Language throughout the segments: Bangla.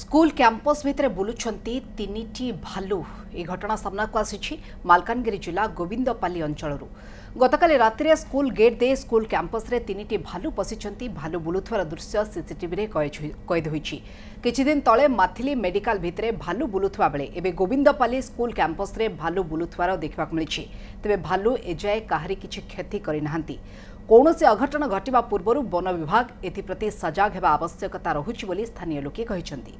স্কুল ক্যাম্পস ভিতরে বুলুচ্ছন্তি তিনিটি ভালু এই ঘটনা সামনাকু আসিছি মালকানগিরি জেলা গোবিন্দপাল্লি অঞ্চলর গতকাল রাতে স্কুল গেট দিয়ে স্কুল ক্যাম্পসরে তিনিটি ভালু পশিছন্তি ভালু বুলুথার দৃশ্য সিসিটিভিরে কয়েদ হয়েছি কিছুদিন তলে মাথিলি মেডিকাল ভিতরে ভালু বুলুথা বেড়ে এবে গোবিন্দপাল্লি স্কুল ক্যাম্পসরে ভালু বুলুথার দেখা মিছে তবে ভালু এযায় কাহারি কিছু ক্ষতি করে না কৌশি অঘটন ঘটবা পূর্ব বন বিভাগ এথিপ্রতি সজাগ হওয়া আবশ্যকতা রয়েছে বলে স্থানীয় লোকে କହିଛନ୍ତି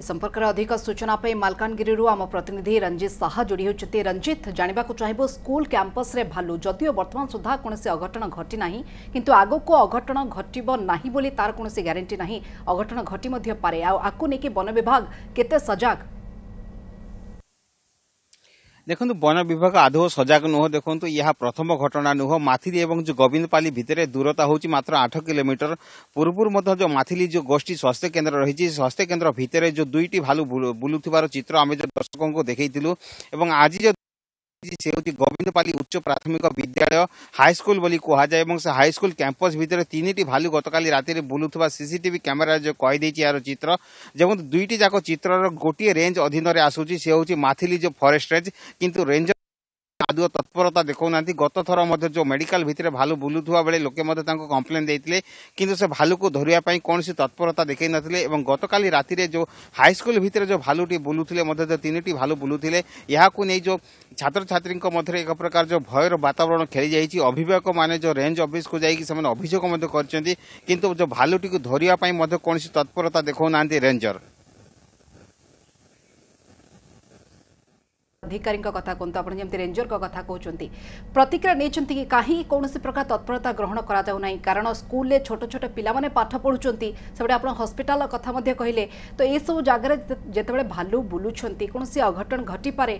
ଏ ସମ୍ପର୍କରେ ଅଧିକ ସୂଚନା ପାଇଁ ମାଲକାନଗିରିରୁ ଆମ ପ୍ରତିନିଧି ରଞ୍ଜିତ ଶାହା ଯୋଡ଼ି ହେଉଛନ୍ତି ରଞ୍ଜିତ ଜାଣିବାକୁ ଚାହିଁବୁ ସ୍କୁଲ କ୍ୟାମ୍ପସରେ ଭାଲୁ ଯଦିଓ ବର୍ତ୍ତମାନ ସୁଦ୍ଧା କୌଣସି ଅଘଟଣ ଘଟି ନାହିଁ କିନ୍ତୁ ଆଗକୁ ଅଘଟଣ ଘଟିବ ନାହିଁ ବୋଲି ତାର କୌଣସି ଗ୍ୟାରେଣ୍ଟି ନାହିଁ ଅଘଟଣ ଘଟି ମଧ୍ୟ ପାରେ ଆଉ ଆକୁ ନେଇକି ବନ ବିଭାଗ କେତେ ସଜାଗ ଦେଖନ୍ତୁ ବନ ବିଭାଗ ଆଦୌ ସଜାଗ ନୁହଁ ଦେଖନ୍ତୁ ଏହା ପ୍ରଥମ ଘଟଣା ନୁହଁ ମାଥିଲି ଏବଂ ଯେଉଁ ଗୋବିନ୍ଦପାଲି ଭିତରେ ଦୂରତା ହେଉଛି ମାତ୍ର ଆଠ କିଲୋମିଟର ପୂର୍ବରୁ ମଧ୍ୟ ଯେଉଁ ମାଥିଲି ଯେଉଁ ଗୋଷ୍ଠୀ ସ୍ୱାସ୍ଥ୍ୟ କେନ୍ଦ୍ର ରହିଛି ସ୍ୱାସ୍ଥ୍ୟ କେନ୍ଦ୍ର ଭିତରେ ଯେଉଁ ଦୁଇଟି ଭାଲୁ ବୁଲୁଥିବାର ଚିତ୍ର ଆମେ ଯେଉଁ ଦର୍ଶକଙ୍କୁ ଦେଖେଇଥିଲୁ ଏବଂ ଆଜି ଯେଉଁ ସେ ହେଉଛି ଗୋବିନ୍ଦପାଲି ଉଚ୍ଚ ପ୍ରାଥମିକ ବିଦ୍ୟାଳୟ ହାଇସ୍କୁଲ ବୋଲି କୁହାଯାଏ ଏବଂ ସେ ହାଇସ୍କୁଲ କ୍ୟାମ୍ପସ୍ ଭିତରେ ତିନିଟି ଭାଲୁ ଗତକାଲି ରାତିରେ ବୁଲୁଥିବା ସିସିଟିଭି କ୍ୟାମେରା ଯେଉଁ କହିଦେଇଛି ଏହାର ଚିତ୍ର ଯେଉଁ ଦୁଇଟି ଯାକ ଚିତ୍ରର ଗୋଟିଏ ରେଞ୍ଜ ଅଧୀନରେ ଆସୁଛି ସେ ହେଉଛି ମାଥିଲି ଯେଉଁ ଫରେଷ୍ଟ ରେଞ୍ଜ କିନ୍ତୁ ରେଞ୍ଜ ଆଦୌ ତତ୍ପରତା ଦେଖାଉନାହାନ୍ତି ଗତଥର ମଧ୍ୟ ଯେଉଁ ମେଡିକାଲ ଭିତରେ ଭାଲୁ ବୁଲୁଥିବା ବେଳେ ଲୋକେ ମଧ୍ୟ ତାଙ୍କୁ କମ୍ପ୍ଲେନ୍ ଦେଇଥିଲେ କିନ୍ତୁ ସେ ଭାଲୁକୁ ଧରିବା ପାଇଁ କୌଣସି ତତ୍ପରତା ଦେଖାଇ ନଥିଲେ ଏବଂ ଗତକାଲି ରାତିରେ ଯେଉଁ ହାଇସ୍କୁଲ ଭିତରେ ଯେଉଁ ଭାଲୁଟି ବୁଲୁଥିଲେ ମଧ୍ୟ ଯେଉଁ ତିନିଟି ଭାଲୁ ବୁଲୁଥିଲେ ଏହାକୁ ନେଇ ଯେଉଁ ଛାତ୍ରଛାତ୍ରୀଙ୍କ ମଧ୍ୟରେ ଏକ ପ୍ରକାର ଯେଉଁ ଭୟର ବାତାବରଣ ଖେଳିଯାଇଛି ଅଭିଭାବକମାନେ ଯେଉଁ ରେଞ୍ଜ ଅଫିସକୁ ଯାଇକି ସେମାନେ ଅଭିଯୋଗ ମଧ୍ୟ କରିଛନ୍ତି କିନ୍ତୁ ଯେଉଁ ଭାଲୁଟିକୁ ଧରିବା ପାଇଁ ମଧ୍ୟ କୌଣସି ତତ୍ପରତା ଦେଖାଉନାହାନ୍ତି ରେଞ୍ଜର अधिकारी कथा कहतु आप जमी रेंजर कथा प्रतिक्रिया नहीं कहीं कौन प्रकार तत्परता ग्रहण करा कारण स्कूल छोट छोट पाने पाठ पढ़ुंट सेपटे आप हस्पिटाल कथा कहले तो यू जगह जिते भालू बुलूं कौन अघटन घटीपे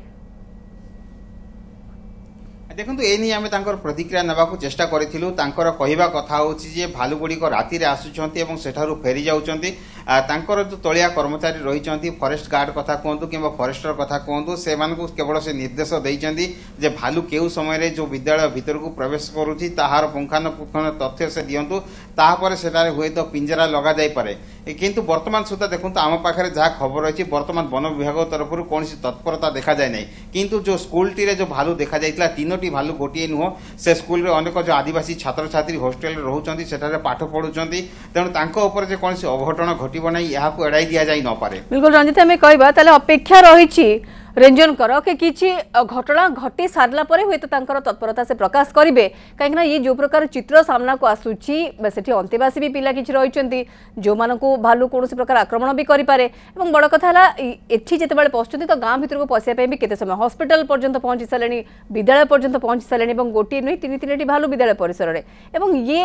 ଦେଖନ୍ତୁ ଏ ନେଇ ଆମେ ତାଙ୍କର ପ୍ରତିକ୍ରିୟା ନେବାକୁ ଚେଷ୍ଟା କରିଥିଲୁ ତାଙ୍କର କହିବା କଥା ହେଉଛି ଯେ ଭାଲୁଗୁଡ଼ିକ ରାତିରେ ଆସୁଛନ୍ତି ତାଙ୍କର ଯେଉଁ ତଳିଆ କର୍ମଚାରୀ ରହିଛନ୍ତି ଫରେଷ୍ଟ ଗାର୍ଡ଼ କଥା କୁହନ୍ତୁ କିମ୍ବା ଫରେଷ୍ଟର କଥା କୁହନ୍ତୁ ସେମାନଙ୍କୁ କେବଳ ସେ ନିର୍ଦ୍ଦେଶ ଦେଇଛନ୍ତି ଯେ ଭାଲୁ କେଉଁ ସମୟରେ ଯେଉଁ ବିଦ୍ୟାଳୟ ଭିତରକୁ ପ୍ରବେଶ କରୁଛି ତାହାର ପୁଙ୍ଖାନପୁଙ୍ଖନ ତଥ୍ୟ ସେ ଦିଅନ୍ତୁ ତାହାପରେ ସେଠାରେ ହୁଏତ ପିଞ୍ଜରା ଲଗାଯାଇପାରେ କିନ୍ତୁ ବର୍ତ୍ତମାନ ସୁଦ୍ଧା ଦେଖନ୍ତୁ ଆମ ପାଖରେ ଯାହା ଖବର ରହିଛି ବର୍ତ୍ତମାନ ବନ ବିଭାଗ ତରଫରୁ କୌଣସି ତତ୍ପରତା ଦେଖାଯାଏ ନାହିଁ କିନ୍ତୁ ଯେଉଁ ସ୍କୁଲଟିରେ ଯେଉଁ ଭାଲୁ ଦେଖାଯାଇଥିଲା ତିନୋଟି ଭାଲୁ ଗୋଟିଏ ନୁହଁ ସେ ସ୍କୁଲରେ ଅନେକ ଯେଉଁ ଆଦିବାସୀ ଛାତ୍ରଛାତ୍ରୀ ହଷ୍ଟେଲରେ ରହୁଛନ୍ତି ସେଠାରେ ପାଠ ପଢ଼ୁଛନ୍ତି ତେଣୁ ତାଙ୍କ ଉପରେ ଯେ କୌଣସି ଅଘଟଣ ଘଟି ঘটিব না ইয়াকু এড়াই দিয়া যাই নপারে বিলকুল রঞ্জিত আমি কইবা তাহলে অপেক্ষা রঞ্জন কর কে কিছি ঘটনা ঘটি সারলা পরে হইতো তাঙ্কর তৎপরতা সে প্রকাশ করবে কিনা ই যে প্রকার চিত্র সামনা কো আসুচি সেটি অন্তিবাসী বি পিলা কিছি কিছু যো মানকু ভালু কোনসি প্রকার আক্রমণ বি করি পারে এবং বড় কথা হলা হল যেতে যেতবে পশুচ্ছেন তো গাঁ পসিয়া পাই বি কেতে সময় হসপিটাল পর্যন্ত পৌঁছি সালেনি বিদ্যালয় পর্যন্ত পৌঁছি সালেনি এবং গোটিয়ে নই তিন তিনটি ভালু বিদ্যালয় পরিসরে এবং ইয়ে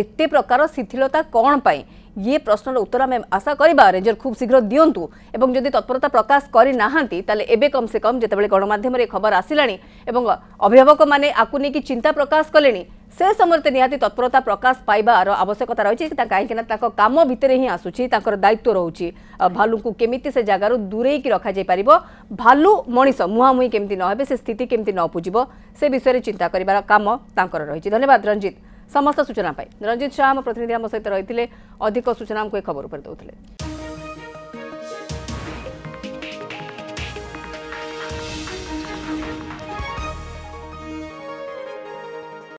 এতে প্রকার শিথিলতা কোন পাই ये प्रश्नर उत्तर आम आशा करवा रेजर खूब शीघ्र दिंतु और जदि तत्परता प्रकाश करना तेल एवं कम से कम जिते गणमाम खबर आसला अभिभावक मैंने आपको लेकिन चिंता प्रकाश कले से समय निहाती तत्परता प्रकाश पाइबार आवश्यकता रही है कहीं कम भितर ही आसूर दायित्व रोच भालू को केमी से जगार दूरे दूरेक रखा जा पार भालू मनीष मुहांमुही केमी नए से स्थित केमी न बुझे से विषय चिंता करार कम तर रही धन्यवाद रंजित ସମସ୍ତ ସୂଚନା ପାଇଁ ରଞ୍ଜିତ ଶ୍ୟାମ ପ୍ରତିନିଧି ଆମ ସହିତ ରହିଥିଲେ ଅଧିକ ସୂଚନା ଆମକୁ ଏ ଖବର ଉପରେ ଦେଉଥିଲେ